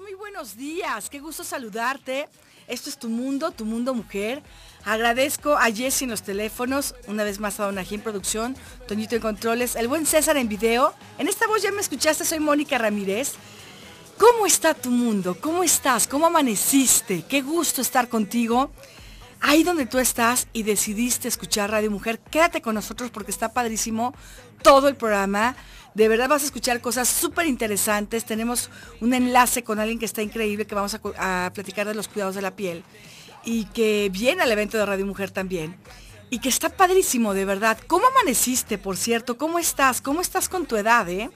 Muy buenos días, qué gusto saludarte. Esto es Tu Mundo, Tu Mundo Mujer. Agradezco a Jessie en los teléfonos, una vez más a Donají en producción, Toñito en controles, el buen César en video. En esta voz ya me escuchaste, soy Mónica Ramírez. ¿Cómo está tu mundo? ¿Cómo estás? ¿Cómo amaneciste? Qué gusto estar contigo. Ahí donde tú estás y decidiste escuchar Radio Mujer, quédate con nosotros porque está padrísimo todo el programa. De verdad vas a escuchar cosas súper interesantes. Tenemos un enlace con alguien que está increíble, que vamos a, platicar de los cuidados de la piel y que viene al evento de Radio Mujer también. Y que está padrísimo, de verdad. ¿Cómo amaneciste, por cierto? ¿Cómo estás? ¿Cómo estás con tu edad, eh?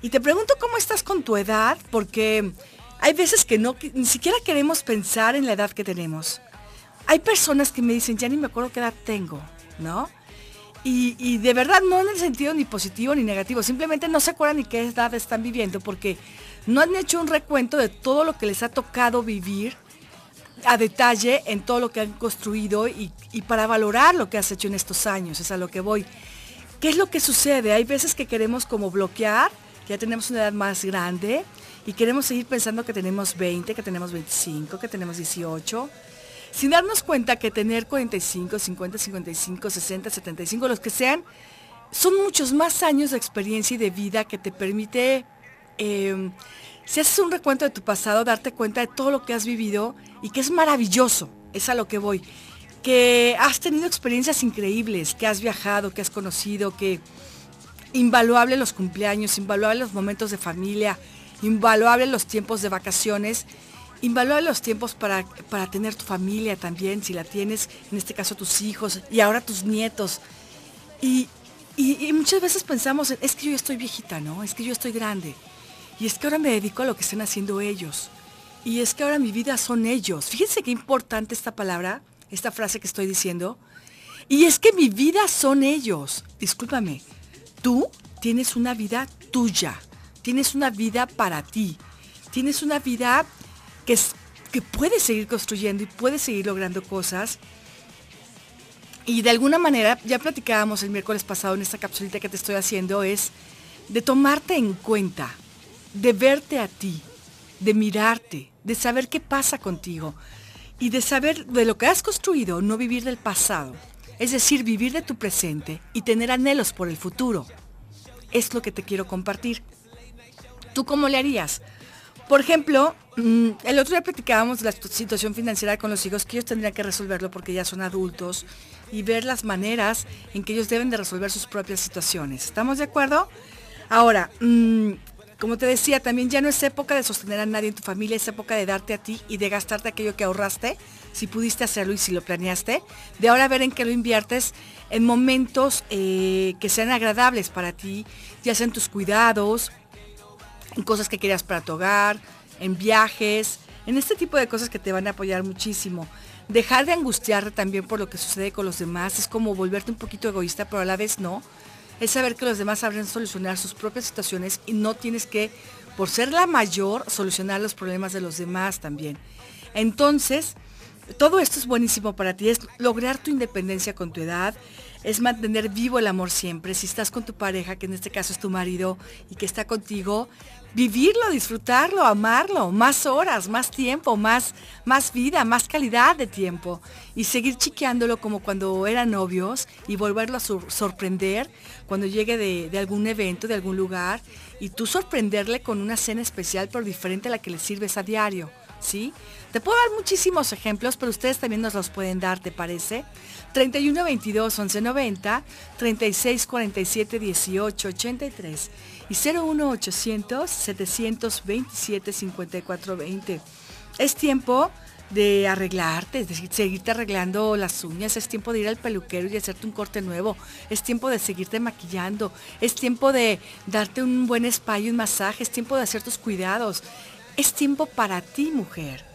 Y te pregunto cómo estás con tu edad, porque hay veces que no, que ni siquiera queremos pensar en la edad que tenemos. Hay personas que me dicen, ya ni me acuerdo qué edad tengo, ¿no? Y, de verdad, no en el sentido ni positivo ni negativo, simplemente no se acuerdan ni qué edad están viviendo porque no han hecho un recuento de todo lo que les ha tocado vivir a detalle en todo lo que han construido y, y para valorar lo que has hecho en estos años, es a lo que voy. ¿Qué es lo que sucede? Hay veces que queremos como bloquear, ya tenemos una edad más grande y queremos seguir pensando que tenemos 20, que tenemos 25, que tenemos 18 sin darnos cuenta que tener 45, 50, 55, 60, 75, los que sean, son muchos más años de experiencia y de vida que te permite, em, si haces un recuento de tu pasado, darte cuenta de todo lo que has vivido y que es maravilloso, es a lo que voy, que has tenido experiencias increíbles, que has viajado, que has conocido, que invaluable los cumpleaños, invaluable los momentos de familia, invaluable los tiempos de vacaciones Invalúa los tiempos para, para tener tu familia también, si la tienes, en este caso tus hijos y ahora tus nietos. Y, muchas veces pensamos, es que yo estoy viejita, ¿no? Es que yo estoy grande. Y es que ahora me dedico a lo que están haciendo ellos. Y es que ahora mi vida son ellos. Fíjense qué importante esta palabra, esta frase que estoy diciendo. Y es que mi vida son ellos. Discúlpame, tú tienes una vida tuya. Tienes una vida para ti. Tienes una vida que, puede puedes seguir construyendo y puedes seguir logrando cosas. Y de alguna manera, ya platicábamos el miércoles pasado en esta capsulita que te estoy haciendo, es de tomarte en cuenta, de verte a ti, de mirarte, de saber qué pasa contigo y de saber de lo que has construido, no vivir del pasado. Es decir, vivir de tu presente y tener anhelos por el futuro. Es lo que te quiero compartir. ¿Tú cómo le harías? Por ejemplo, mm, el otro día platicábamos de la situación financiera con los hijos, que ellos tendrían que resolverlo porque ya son adultos y ver las maneras en que ellos deben de resolver sus propias situaciones. ¿Estamos de acuerdo? Ahora, mm, como te decía, también ya no es época de sostener a nadie en tu familia, es época de darte a ti y de gastarte aquello que ahorraste, si pudiste hacerlo y si lo planeaste. De ahora ver en qué lo inviertes en momentos eh, que sean agradables para ti, ya sean tus cuidados, en cosas que querías para tu hogar, en viajes, en este tipo de cosas que te van a apoyar muchísimo. Dejar de angustiarte también por lo que sucede con los demás es como volverte un poquito egoísta, pero a la vez no. Es saber que los demás sabrán solucionar sus propias situaciones y no tienes que, por ser la mayor, solucionar los problemas de los demás también. Entonces, todo esto es buenísimo para ti, es lograr tu independencia con tu edad, es mantener vivo el amor siempre. Si estás con tu pareja, que en este caso es tu marido y que está contigo, vivirlo, disfrutarlo, amarlo, más horas, más tiempo, más, más vida, más calidad de tiempo y seguir chiqueándolo como cuando eran novios y volverlo a sorprender cuando llegue de, de algún evento, de algún lugar y tú sorprenderle con una cena especial pero diferente a la que le sirves a diario. ¿Sí? Te puedo dar muchísimos ejemplos, pero ustedes también nos los pueden dar, ¿te parece? 31 22 11 90, 36 47 18 83 y 01800-727-5420. Es tiempo de arreglarte, de seguirte arreglando las uñas, es tiempo de ir al peluquero y hacerte un corte nuevo, es tiempo de seguirte maquillando, es tiempo de darte un buen spa y un masaje, es tiempo de hacer tus cuidados, es tiempo para ti mujer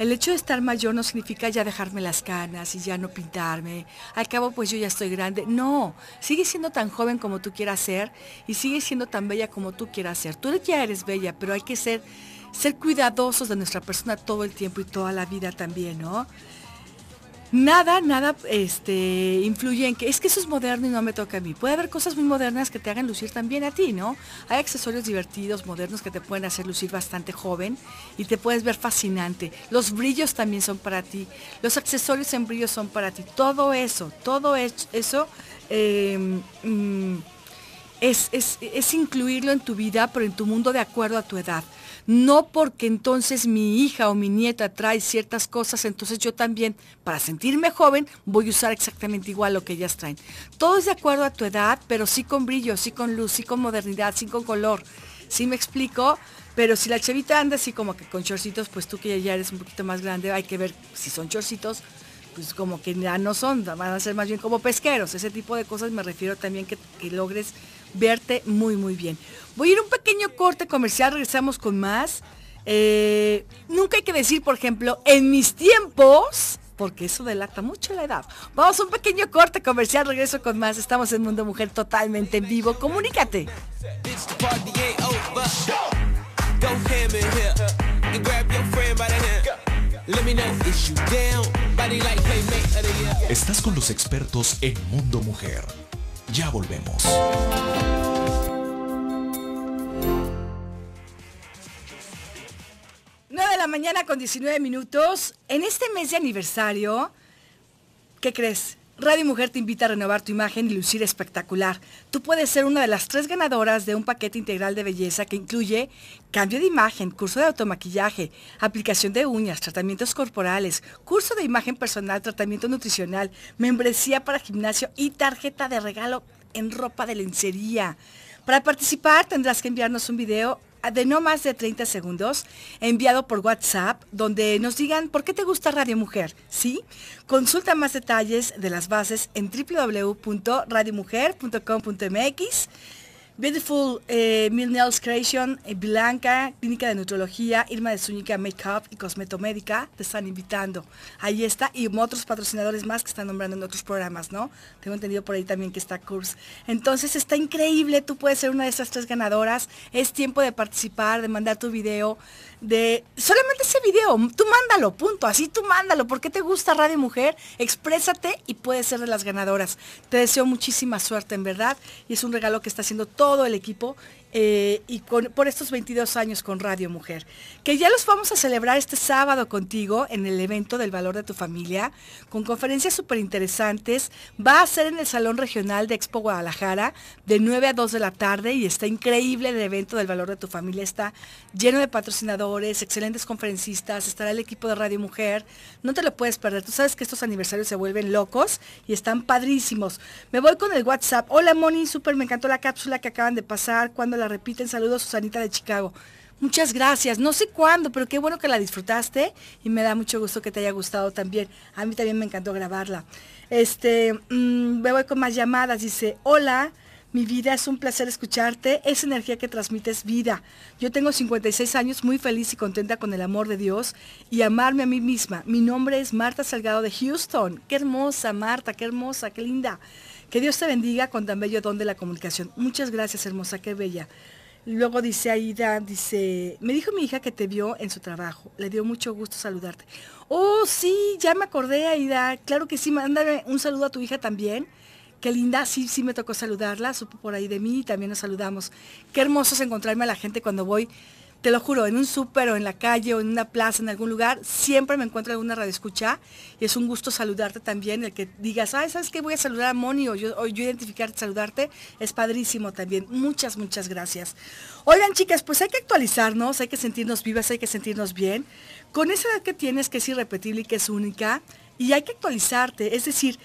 el hecho de estar mayor no significa ya dejarme las canas y ya no pintarme. Al cabo, pues yo ya estoy grande. No, sigue siendo tan joven como tú quieras ser y sigue siendo tan bella como tú quieras ser. Tú ya eres bella, pero hay que ser, ser cuidadosos de nuestra persona todo el tiempo y toda la vida también, ¿no? nada, nada este, influye en que es que eso es moderno y no me toca a mí. Puede haber cosas muy modernas que te hagan lucir también a ti, ¿no? Hay accesorios divertidos, modernos, que te pueden hacer lucir bastante joven y te puedes ver fascinante. Los brillos también son para ti. Los accesorios en brillo son para ti. Todo eso, todo eso... Em, mm, es, incluirlo en tu vida, pero en tu mundo de acuerdo a tu edad. No porque entonces mi hija o mi nieta trae ciertas cosas, entonces yo también, para sentirme joven, voy a usar exactamente igual lo que ellas traen. Todo es de acuerdo a tu edad, pero sí con brillo, sí con luz, sí con modernidad, sí con color. ¿Sí me explico? Pero si la chavita anda así como que con chorcitos, pues tú que ya eres un poquito más grande, hay que ver si son chorcitos, pues como que ya no son, van a ser más bien como pesqueros. Ese tipo de cosas me refiero también que logres verte muy, muy bien. Voy a ir un pequeño corte comercial, regresamos con más. Eh, nunca hay que decir, por ejemplo, en mis tiempos, porque eso delata mucho la edad. Vamos a un pequeño corte comercial, regreso con más. Estamos en Mundo Mujer totalmente en vivo. Comunícate. Estás con los expertos en Mundo Mujer ya volvemos. 9 de la mañana con 19 minutos. En este mes de aniversario, ¿qué crees? Radio Mujer te invita a renovar tu imagen y lucir espectacular. Tú puedes ser una de las tres ganadoras de un paquete integral de belleza que incluye cambio de imagen, curso de automaquillaje, aplicación de uñas, tratamientos corporales, curso de imagen personal, tratamiento nutricional, membresía para gimnasio y tarjeta de regalo en ropa de lencería. Para participar tendrás que enviarnos un video de no más de 30 segundos enviado por WhatsApp donde nos digan por qué te gusta Radio Mujer, ¿sí? Consulta más detalles de las bases en www.radiomujer.com.mx Beautiful, eh, Millennials Creation, eh, Blanca, Clínica de Neutrología, Irma de Zúñiga Makeup y Cosmetomédica te están invitando. Ahí está, y otros patrocinadores más que están nombrando en otros programas, ¿no? Tengo entendido por ahí también que está Curse. Entonces está increíble, tú puedes ser una de esas tres ganadoras. Es tiempo de participar, de mandar tu video, de solamente ese video, tú mándalo, punto, así tú mándalo, ¿Por qué te gusta Radio Mujer, exprésate y puedes ser de las ganadoras. Te deseo muchísima suerte, en verdad, y es un regalo que está haciendo todo todo el equipo eh, y por estos 22 años con Radio Mujer, que ya los vamos a celebrar este sábado contigo en el evento del valor de tu familia, con conferencias súper interesantes. Va a ser en el Salón Regional de Expo Guadalajara de 9 a 2 de la tarde y está increíble el evento del valor de tu familia. Está lleno de patrocinadores, excelentes conferencistas, estará el equipo de Radio Mujer. No te lo puedes perder. Tú sabes que estos aniversarios se vuelven locos y están padrísimos. Me voy con el WhatsApp. Hola Moni, súper me encantó la cápsula que acaban de pasar. cuando la repiten. Saludos, Susanita de Chicago. Muchas gracias. No sé cuándo, pero qué bueno que la disfrutaste y me da mucho gusto que te haya gustado también. A mí también me encantó grabarla. Este, mm, me voy con más llamadas. Dice, hola, mi vida es un placer escucharte. Esa energía que transmites vida. Yo tengo 56 años, muy feliz y contenta con el amor de Dios y amarme a mí misma. Mi nombre es Marta Salgado de Houston. Qué hermosa, Marta, qué hermosa, qué linda. Que Dios te bendiga con tan bello don de la comunicación. Muchas gracias, hermosa, qué bella. Luego dice Aida, dice, me dijo mi hija que te vio en su trabajo, le dio mucho gusto saludarte. Oh, sí, ya me acordé, Aida, claro que sí, mándame un saludo a tu hija también. Qué linda, sí, sí me tocó saludarla, supo por ahí de mí y también nos saludamos. Qué hermoso es encontrarme a la gente cuando voy te lo juro, en un súper o en la calle o en una plaza, en algún lugar, siempre me encuentro alguna radio escucha y es un gusto saludarte también, el que digas, ah, ¿sabes qué? Voy a saludar a Moni o yo, identificarte, saludarte, es padrísimo también. Muchas, muchas gracias. Oigan, chicas, pues hay que actualizarnos, hay que sentirnos vivas, hay que sentirnos bien. Con esa edad que tienes, que es irrepetible y que es única, y hay que actualizarte, es decir,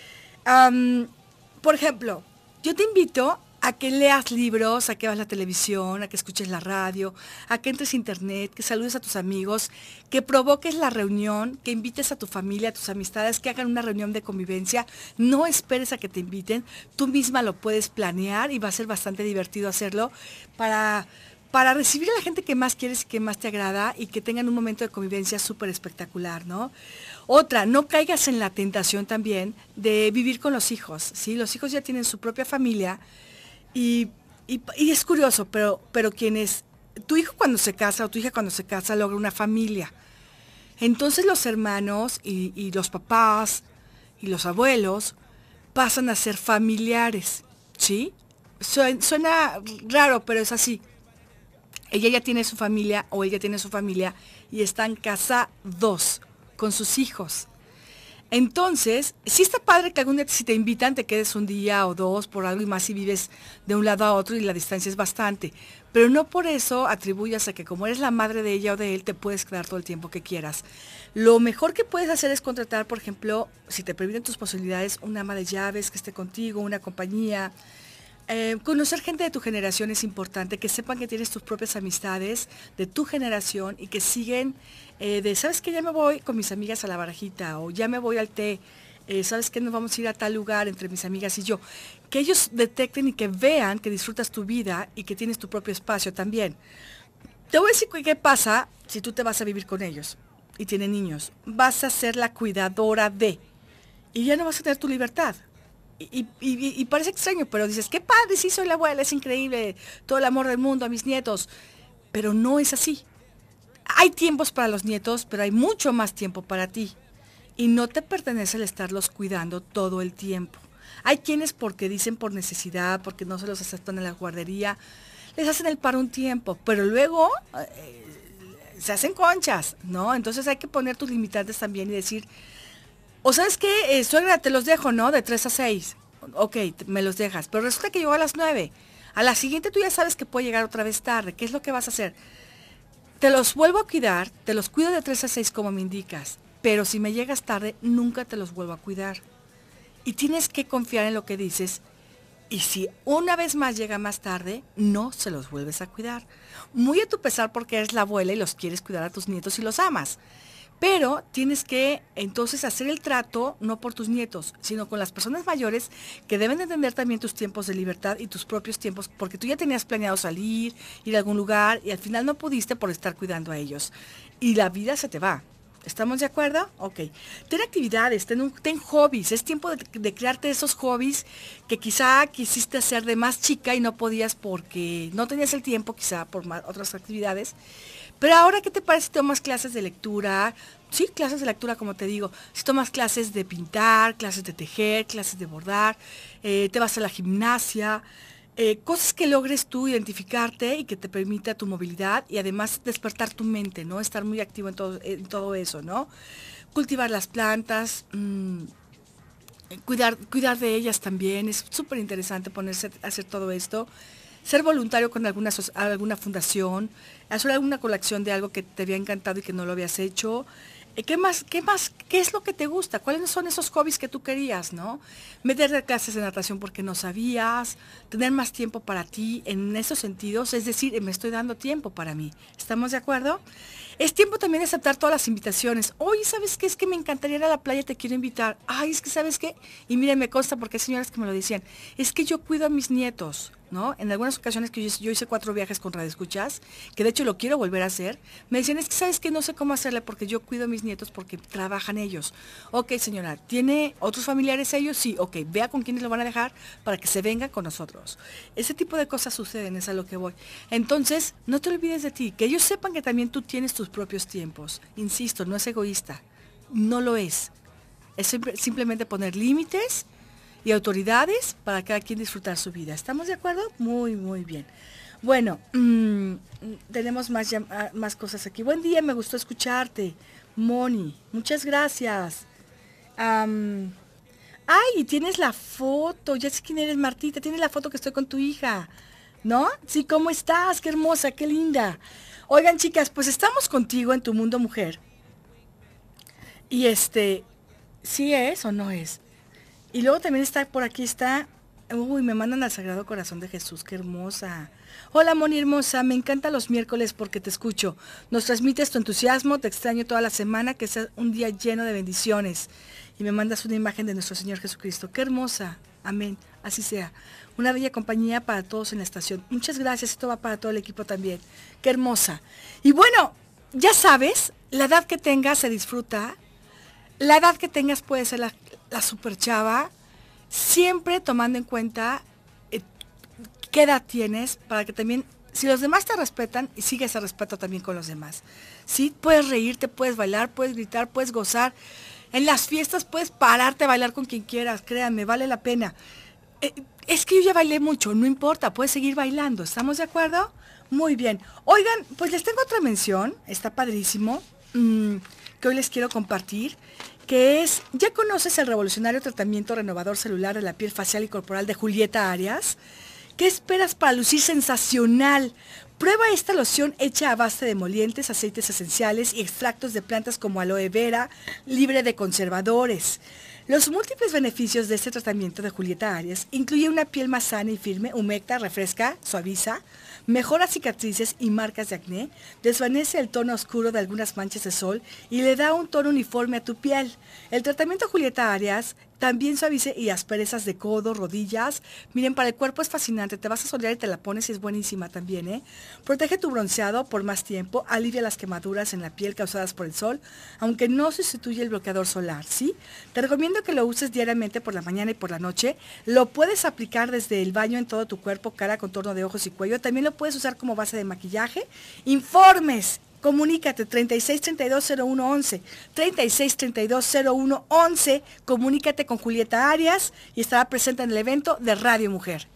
por ejemplo, yo te invito a que leas libros, a que a la televisión, a que escuches la radio, a que entres internet, que saludes a tus amigos, que provoques la reunión, que invites a tu familia, a tus amistades, que hagan una reunión de convivencia. No esperes a que te inviten, tú misma lo puedes planear y va a ser bastante divertido hacerlo para para recibir a la gente que más quieres y que más te agrada y que tengan un momento de convivencia súper espectacular, ¿no? Otra, no caigas en la tentación también de vivir con los hijos, ¿sí? Los hijos ya tienen su propia familia, y, es curioso, pero, pero quienes, tu hijo cuando se casa o tu hija cuando se casa logra una familia. Entonces los hermanos y, los papás y los abuelos pasan a ser familiares, ¿sí? Suena, raro, pero es así. Ella ya tiene su familia o ella tiene su familia y están casados con sus hijos. Entonces, sí está padre que algún día, si te invitan, te quedes un día o dos por algo y más si vives de un lado a otro y la distancia es bastante. Pero no por eso atribuyas a que como eres la madre de ella o de él, te puedes quedar todo el tiempo que quieras. Lo mejor que puedes hacer es contratar, por ejemplo, si te permiten tus posibilidades, una ama de llaves que esté contigo, una compañía, eh, conocer gente de tu generación es importante, que sepan que tienes tus propias amistades de tu generación y que siguen eh, de, ¿sabes que Ya me voy con mis amigas a la barajita o ya me voy al té, eh, ¿sabes que Nos vamos a ir a tal lugar entre mis amigas y yo. Que ellos detecten y que vean que disfrutas tu vida y que tienes tu propio espacio también. Te voy a decir qué pasa si tú te vas a vivir con ellos y tienen niños. Vas a ser la cuidadora de. Y ya no vas a tener tu libertad y, parece extraño, pero dices, qué padre, sí soy la abuela, es increíble, todo el amor del mundo a mis nietos. Pero no es así. Hay tiempos para los nietos, pero hay mucho más tiempo para ti. Y no te pertenece el estarlos cuidando todo el tiempo. Hay quienes porque dicen por necesidad, porque no se los aceptan en la guardería, les hacen el paro un tiempo, pero luego eh, se hacen conchas, ¿no? Entonces hay que poner tus limitantes también y decir, o sabes que, eh, suegra, te los dejo, ¿no? De 3 a 6. Ok, me los dejas. Pero resulta que llegó a las 9. A la siguiente tú ya sabes que puede llegar otra vez tarde. ¿Qué es lo que vas a hacer? Te los vuelvo a cuidar, te los cuido de 3 a 6 como me indicas. Pero si me llegas tarde, nunca te los vuelvo a cuidar. Y tienes que confiar en lo que dices y si una vez más llega más tarde, no se los vuelves a cuidar. Muy a tu pesar porque eres la abuela y los quieres cuidar a tus nietos y los amas. Pero tienes que entonces hacer el trato no por tus nietos, sino con las personas mayores que deben entender también tus tiempos de libertad y tus propios tiempos, porque tú ya tenías planeado salir, ir a algún lugar y al final no pudiste por estar cuidando a ellos. Y la vida se te va. ¿Estamos de acuerdo? Ok. Ten actividades, ten, un, ten hobbies. Es tiempo de, crearte esos hobbies que quizá quisiste hacer de más chica y no podías porque no tenías el tiempo, quizá por más, otras actividades. Pero ahora, ¿qué te parece si tomas clases de lectura? Sí, clases de lectura, como te digo. Si tomas clases de pintar, clases de tejer, clases de bordar, eh, te vas a la gimnasia. Eh, cosas que logres tú identificarte y que te permita tu movilidad y además despertar tu mente, ¿no? Estar muy activo en todo, en todo eso, ¿no? Cultivar las plantas, mm, cuidar, cuidar de ellas también, es súper interesante ponerse a hacer todo esto ser voluntario con alguna, alguna fundación, hacer alguna colección de algo que te había encantado y que no lo habías hecho. Eh, ¿Qué más, qué más, qué es lo que te gusta? ¿Cuáles son esos hobbies que tú querías, no? Meter clases de natación porque no sabías, tener más tiempo para ti en esos sentidos, es decir, eh, me estoy dando tiempo para mí. ¿Estamos de acuerdo? Es tiempo también de aceptar todas las invitaciones. Oye, ¿sabes qué? Es que me encantaría ir a la playa, te quiero invitar. Ay, es que ¿sabes qué? Y miren, me consta porque hay señoras que me lo decían. Es que yo cuido a mis nietos. En algunas ocasiones que yo, hice cuatro viajes con Escuchas, que de hecho lo quiero volver a hacer, me decían, es que sabes que no sé cómo hacerle porque yo cuido a mis nietos porque trabajan ellos. Ok, señora, ¿tiene otros familiares ellos? Sí, ok, vea con quiénes lo van a dejar para que se vengan con nosotros. Ese tipo de cosas suceden, es a lo que voy. Entonces, no te olvides de ti, que ellos sepan que también tú tienes tus propios tiempos. Insisto, no es egoísta, no lo es. Es simplemente poner límites y autoridades para cada quien disfrutar su vida. ¿Estamos de acuerdo? Muy, muy bien. Bueno, mm, tenemos más, ah, más cosas aquí. Buen día, me gustó escucharte. Moni, muchas gracias. ay, tienes la foto. Ya sé quién eres, Martita. Tienes la foto que estoy con tu hija. ¿No? Sí, ¿cómo estás? Qué hermosa, qué linda. Oigan, chicas, pues estamos contigo en tu mundo mujer. Y este, ¿sí es o no es? Y luego también está, por aquí está, uy, me mandan al Sagrado Corazón de Jesús, qué hermosa. Hola Moni hermosa, me encanta los miércoles porque te escucho. Nos transmites tu entusiasmo, te extraño toda la semana, que sea un día lleno de bendiciones. Y me mandas una imagen de nuestro Señor Jesucristo, qué hermosa. Amén, así sea. Una bella compañía para todos en la estación. Muchas gracias, esto va para todo el equipo también. Qué hermosa. Y bueno, ya sabes, la edad que tengas se disfruta. La edad que tengas puede ser la, la super chava, siempre tomando en cuenta eh, qué edad tienes para que también, si los demás te respetan, y sigue ese respeto también con los demás. Sí, puedes reírte, puedes bailar, puedes gritar, puedes gozar. En las fiestas puedes pararte a bailar con quien quieras, créanme, vale la pena. Eh, es que yo ya bailé mucho, no importa, puedes seguir bailando, ¿estamos de acuerdo? Muy bien. Oigan, pues les tengo otra mención, está padrísimo, mm, que hoy les quiero compartir que es, ¿ya conoces el revolucionario tratamiento renovador celular de la piel facial y corporal de Julieta Arias? ¿Qué esperas para lucir sensacional? Prueba esta loción hecha a base de molientes, aceites esenciales y extractos de plantas como aloe vera, libre de conservadores. Los múltiples beneficios de este tratamiento de Julieta Arias incluye una piel más sana y firme, humecta, refresca, suaviza, mejora cicatrices y marcas de acné, desvanece el tono oscuro de algunas manchas de sol y le da un tono uniforme a tu piel. El tratamiento Julieta Arias también suavice y asperezas de codo, rodillas. Miren, para el cuerpo es fascinante. Te vas a solear y te la pones y es buenísima también, ¿eh? Protege tu bronceado por más tiempo. Alivia las quemaduras en la piel causadas por el sol, aunque no sustituye el bloqueador solar, ¿sí? Te recomiendo que lo uses diariamente por la mañana y por la noche. Lo puedes aplicar desde el baño en todo tu cuerpo, cara, contorno de ojos y cuello. También lo puedes usar como base de maquillaje. Informes comunícate 36320111. 36320111, comunícate con Julieta Arias y estará presente en el evento de Radio Mujer.